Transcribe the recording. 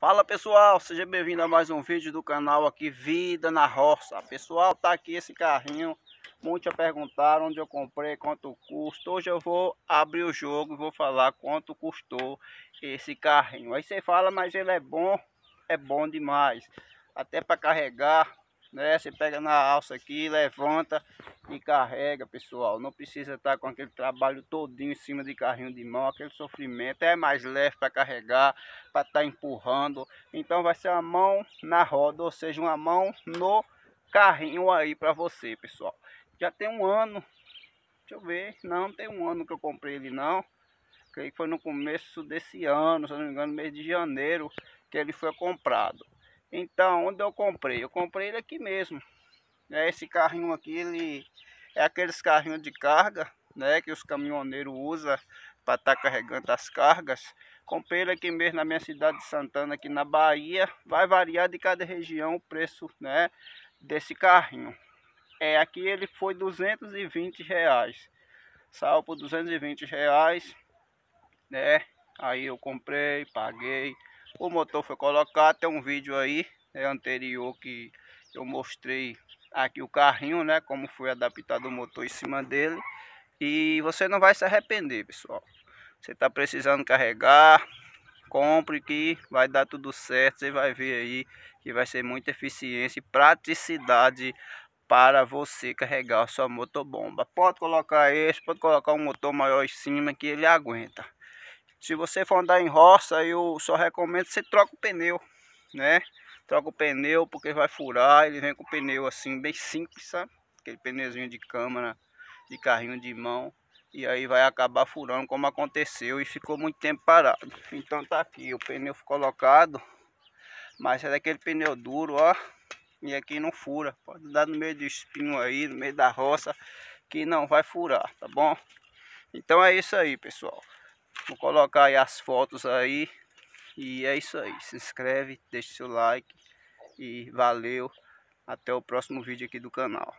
Fala pessoal, seja bem-vindo a mais um vídeo do canal aqui Vida na Roça Pessoal, tá aqui esse carrinho Muitos já perguntaram onde eu comprei, quanto custa Hoje eu vou abrir o jogo e vou falar quanto custou esse carrinho Aí você fala, mas ele é bom, é bom demais Até para carregar, né? Você pega na alça aqui, levanta e carrega, pessoal. Não precisa estar tá com aquele trabalho todinho em cima de carrinho de mão, aquele sofrimento. É mais leve para carregar, para estar tá empurrando. Então vai ser a mão na roda, ou seja, uma mão no carrinho aí para você, pessoal. Já tem um ano, deixa eu ver, não tem um ano que eu comprei ele não. Creio que foi no começo desse ano, se não me engano, mês de janeiro, que ele foi comprado. Então, onde eu comprei? Eu comprei ele aqui mesmo, né? Esse carrinho aqui, ele é aqueles carrinhos de carga, né? Que os caminhoneiros usam para estar tá carregando as cargas. Comprei ele aqui mesmo na minha cidade de Santana, aqui na Bahia. Vai variar de cada região o preço, né? Desse carrinho. É, aqui ele foi 220 reais. Saiu por 220 reais, né? Aí eu comprei, paguei. O motor foi colocado, tem um vídeo aí, né, anterior que eu mostrei aqui o carrinho, né? Como foi adaptado o motor em cima dele. E você não vai se arrepender, pessoal. Você está precisando carregar, compre que vai dar tudo certo. Você vai ver aí que vai ser muita eficiência e praticidade para você carregar a sua motobomba. Pode colocar esse, pode colocar um motor maior em cima que ele aguenta. Se você for andar em roça, eu só recomendo que você troca o pneu, né? troca o pneu porque vai furar, ele vem com o pneu assim bem simples, sabe? Aquele pneuzinho de câmara, de carrinho de mão. E aí vai acabar furando como aconteceu e ficou muito tempo parado. Então tá aqui, o pneu colocado, mas é daquele pneu duro, ó. E aqui não fura, pode dar no meio do espinho aí, no meio da roça, que não vai furar, tá bom? Então é isso aí, pessoal. Vou colocar aí as fotos aí. E é isso aí. Se inscreve, deixa seu like. E valeu. Até o próximo vídeo aqui do canal.